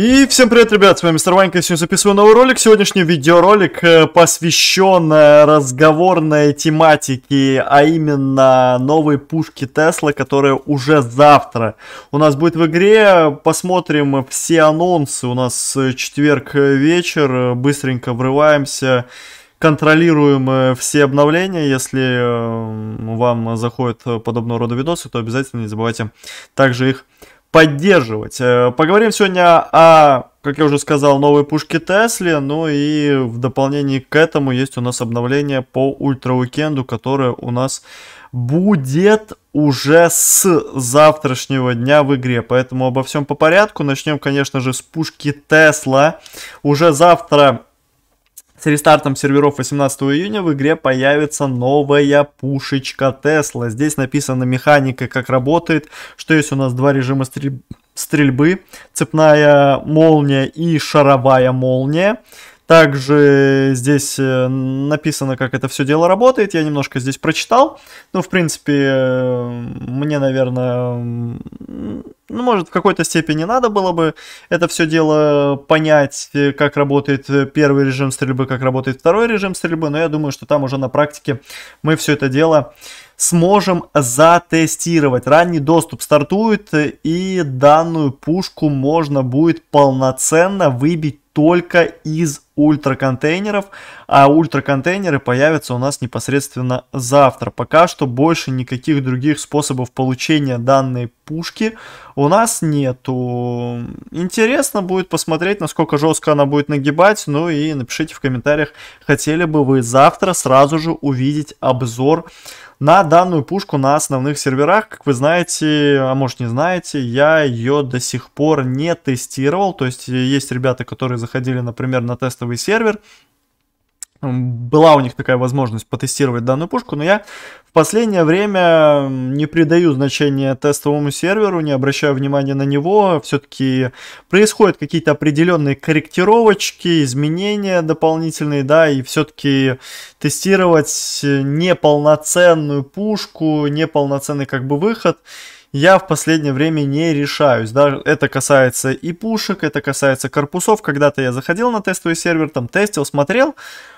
И всем привет, ребят, с вами Мистер Ванька, сегодня записываю новый ролик. Сегодняшний видеоролик э, посвящен разговорной тематике, а именно новой пушке Тесла, которая уже завтра у нас будет в игре. Посмотрим все анонсы, у нас э, четверг э, вечер, быстренько врываемся контролируем все обновления. Если вам заходят подобного рода видосы, то обязательно не забывайте также их поддерживать. Э, поговорим сегодня о, как я уже сказал, новой пушке Тесли. Ну и в дополнение к этому есть у нас обновление по Ультра Уикенду, которое у нас будет уже с завтрашнего дня в игре. Поэтому обо всем по порядку. Начнем, конечно же, с пушки Тесла. Уже завтра с рестартом серверов 18 июня в игре появится новая пушечка Тесла. Здесь написана механика, как работает, что есть у нас два режима стрельбы стрельбы, цепная молния и шаровая молния. Также здесь э, написано, как это все дело работает. Я немножко здесь прочитал. Ну, в принципе, э, мне, наверное, ну, может, в какой-то степени надо было бы это все дело понять, э, как работает э, первый режим стрельбы, как работает второй режим стрельбы, но я думаю, что там уже на практике мы все это дело сможем затестировать. Ранний доступ стартует, и данную пушку можно будет полноценно выбить только из ультраконтейнеров, а ультраконтейнеры появятся у нас непосредственно завтра. Пока что больше никаких других способов получения данной пушки у нас нету. Интересно будет посмотреть, насколько жестко она будет нагибать, ну и напишите в комментариях, хотели бы вы завтра сразу же увидеть обзор на данную пушку на основных серверах. Как вы знаете, а может не знаете, я ее до сих пор не тестировал. То есть есть ребята, которые заходили, например, на тестовый сервер, была у них такая возможность потестировать данную пушку, но я в последнее время не придаю значения тестовому серверу, не обращаю внимания на него. Все-таки происходят какие-то определенные корректировочки, изменения дополнительные, да, и все-таки тестировать неполноценную пушку, неполноценный как бы выход – я в последнее время не решаюсь. Да? Это касается и пушек, это касается корпусов. Когда-то я заходил на тестовый сервер, там тестил, смотрел,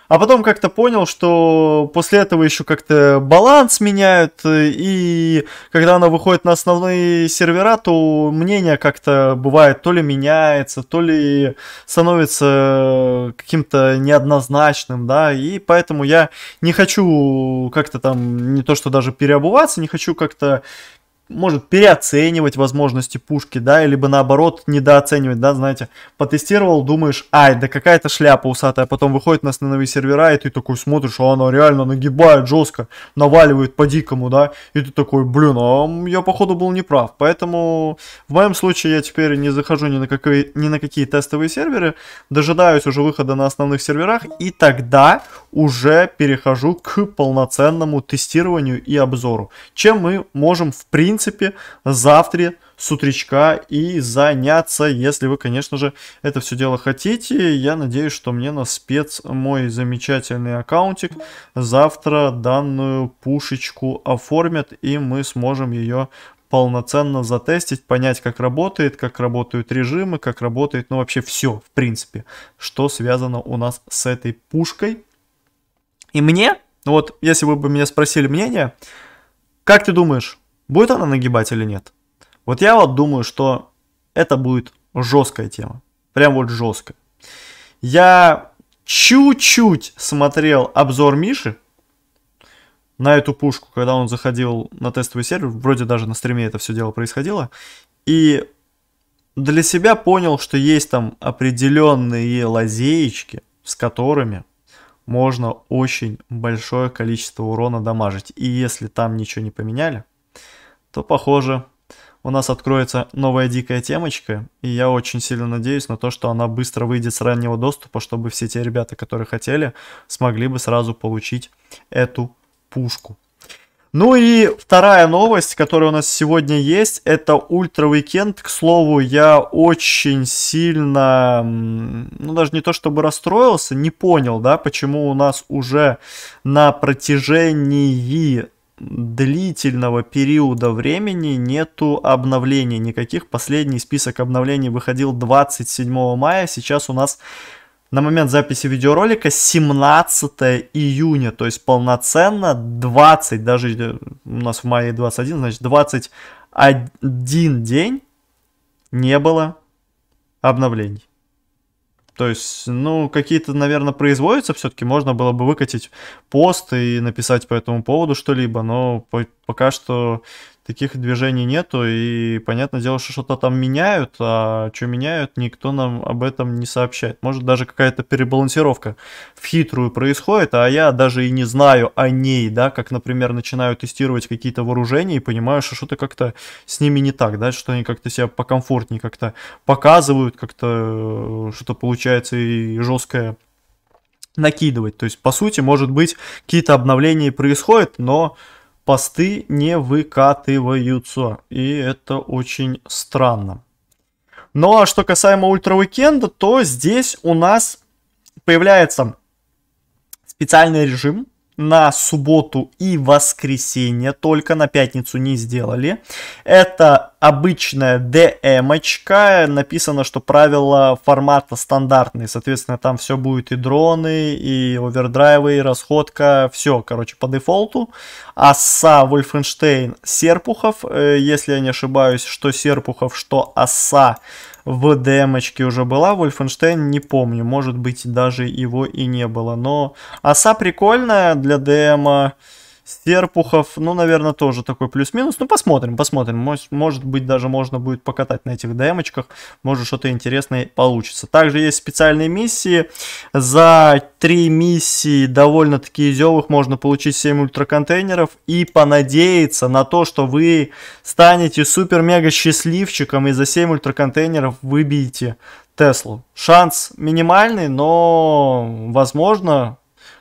а потом как-то понял, что после этого еще как-то баланс меняют, и когда она выходит на основные сервера, то мнение как-то бывает то ли меняется, то ли становится каким-то неоднозначным, да, и поэтому я не хочу как-то там, не то что даже переобуваться, не хочу как-то может переоценивать возможности пушки, да, либо наоборот недооценивать, да, знаете, потестировал, думаешь, ай, да какая-то шляпа усатая, потом выходит на основные сервера, и ты такой смотришь, а она реально нагибает жестко, наваливает по-дикому, да, и ты такой, блин, а я походу был неправ, поэтому в моем случае я теперь не захожу ни на какие, ни на какие тестовые серверы, дожидаюсь уже выхода на основных серверах, и тогда уже перехожу к полноценному тестированию и обзору, чем мы можем в принципе принципе, завтра с утречка и заняться, если вы, конечно же, это все дело хотите. Я надеюсь, что мне на спец мой замечательный аккаунтик завтра данную пушечку оформят, и мы сможем ее полноценно затестить, понять, как работает, как работают режимы, как работает, ну вообще все, в принципе, что связано у нас с этой пушкой. И мне, ну вот если вы бы меня спросили мнение, как ты думаешь, Будет она нагибать или нет? Вот я вот думаю, что это будет жесткая тема. Прям вот жесткая. Я чуть-чуть смотрел обзор Миши на эту пушку, когда он заходил на тестовый сервер. Вроде даже на стриме это все дело происходило. И для себя понял, что есть там определенные лазеечки, с которыми можно очень большое количество урона дамажить. И если там ничего не поменяли, то, похоже, у нас откроется новая дикая темочка, и я очень сильно надеюсь на то, что она быстро выйдет с раннего доступа, чтобы все те ребята, которые хотели, смогли бы сразу получить эту пушку. Ну и вторая новость, которая у нас сегодня есть, это Ультра Уикенд. К слову, я очень сильно, ну даже не то чтобы расстроился, не понял, да, почему у нас уже на протяжении длительного периода времени нету обновлений никаких. Последний список обновлений выходил 27 мая, сейчас у нас на момент записи видеоролика 17 июня, то есть полноценно 20, даже у нас в мае 21, значит 21 день не было обновлений. То есть, ну, какие-то, наверное, производятся все-таки. Можно было бы выкатить пост и написать по этому поводу что-либо, но по пока что таких движений нету, и понятное дело, что что-то там меняют, а что меняют, никто нам об этом не сообщает. Может, даже какая-то перебалансировка в хитрую происходит, а я даже и не знаю о ней, да, как, например, начинаю тестировать какие-то вооружения и понимаю, что что-то как-то с ними не так, да, что они как-то себя покомфортнее как-то показывают, как-то э, что-то получается и жесткое накидывать. То есть, по сути, может быть, какие-то обновления происходят, но посты не выкатываются. И это очень странно. Ну а что касаемо ультра то здесь у нас появляется специальный режим, на субботу и воскресенье, только на пятницу не сделали. Это обычная DM-очка, написано, что правила формата стандартные, соответственно, там все будет и дроны, и овердрайвы, и расходка, все, короче, по дефолту. А Асса, Вольфенштейн, Серпухов, э, если я не ошибаюсь, что Серпухов, что Асса, в демочке уже была, Вольфенштейн не помню, может быть даже его и не было, но оса прикольная для дема, Серпухов, ну, наверное, тоже такой плюс-минус. Ну, посмотрим, посмотрим. Может, может быть, даже можно будет покатать на этих демочках. Может, что-то интересное получится. Также есть специальные миссии. За три миссии довольно-таки изевых можно получить 7 ультраконтейнеров и понадеяться на то, что вы станете супер-мега счастливчиком и за 7 ультраконтейнеров выбьете Теслу. Шанс минимальный, но возможно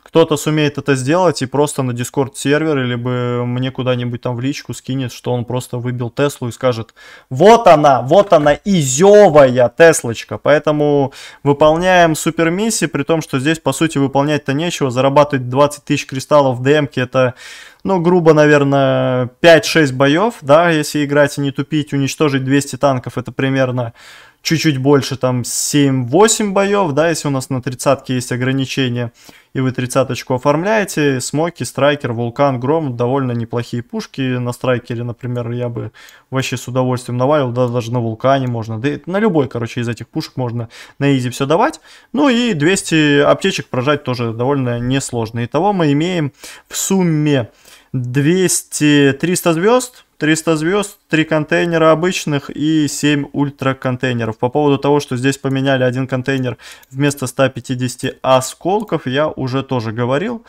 кто-то сумеет это сделать и просто на Discord сервер бы мне куда-нибудь там в личку скинет, что он просто выбил Теслу и скажет, вот она, вот она изевая Теслочка. Поэтому выполняем супер миссии, при том, что здесь по сути выполнять-то нечего. Зарабатывать 20 тысяч кристаллов в ДМК это ну, грубо, наверное, 5-6 боев, да, если играть и не тупить, уничтожить 200 танков, это примерно чуть-чуть больше, там 7-8 боев, да, если у нас на тридцатке есть ограничения, и вы тридцаточку оформляете, смоки, страйкер, вулкан, гром, довольно неплохие пушки на страйкере, например, я бы вообще с удовольствием навалил, да, даже на вулкане можно, да, на любой, короче, из этих пушек можно на изи все давать, ну и 200 аптечек прожать тоже довольно несложно. Итого мы имеем в сумме 200, 300 звезд, 300 звезд, 3 контейнера обычных и 7 ультра контейнеров. По поводу того, что здесь поменяли один контейнер вместо 150 осколков, я уже тоже говорил.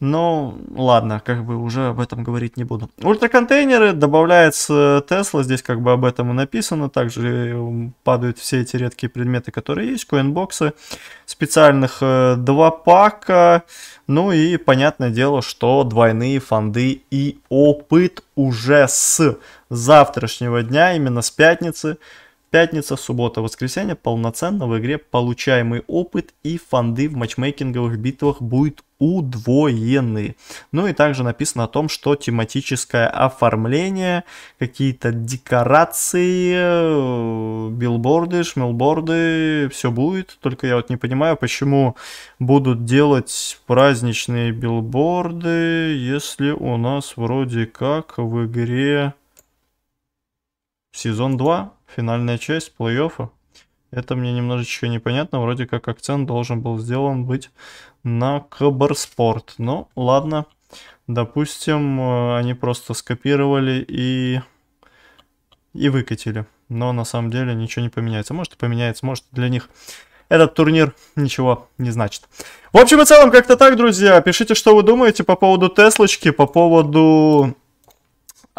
Ну, ладно, как бы уже об этом говорить не буду. Ультраконтейнеры добавляется э, Tesla, здесь как бы об этом и написано. Также э, падают все эти редкие предметы, которые есть, коинбоксы, специальных э, два пака. Ну и понятное дело, что двойные фонды и опыт уже с завтрашнего дня, именно с пятницы, Пятница, суббота, воскресенье полноценно в игре получаемый опыт и фонды в матчмейкинговых битвах будет удвоены. Ну и также написано о том, что тематическое оформление, какие-то декорации, билборды, шмелборды, все будет. Только я вот не понимаю, почему будут делать праздничные билборды, если у нас вроде как в игре сезон 2 финальная часть плей-оффа. Это мне немножечко непонятно, вроде как акцент должен был сделан быть на Кабарспорт. Ну, ладно, допустим, э, они просто скопировали и, и выкатили. Но на самом деле ничего не поменяется. Может и поменяется, может для них этот турнир ничего не значит. В общем и целом, как-то так, друзья. Пишите, что вы думаете по поводу Теслочки, по поводу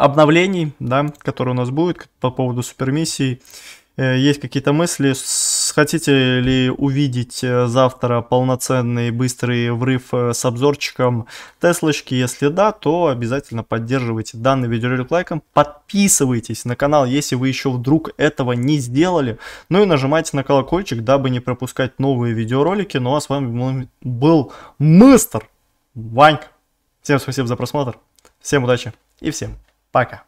обновлений, да, которые у нас будет по поводу супермиссий. Э, есть какие-то мысли, хотите ли увидеть э, завтра полноценный быстрый врыв э, с обзорчиком Теслочки? Если да, то обязательно поддерживайте данный видеоролик лайком, подписывайтесь на канал, если вы еще вдруг этого не сделали, ну и нажимайте на колокольчик, дабы не пропускать новые видеоролики. Ну а с вами был Мистер Ванька. Всем спасибо за просмотр, всем удачи и всем Пока.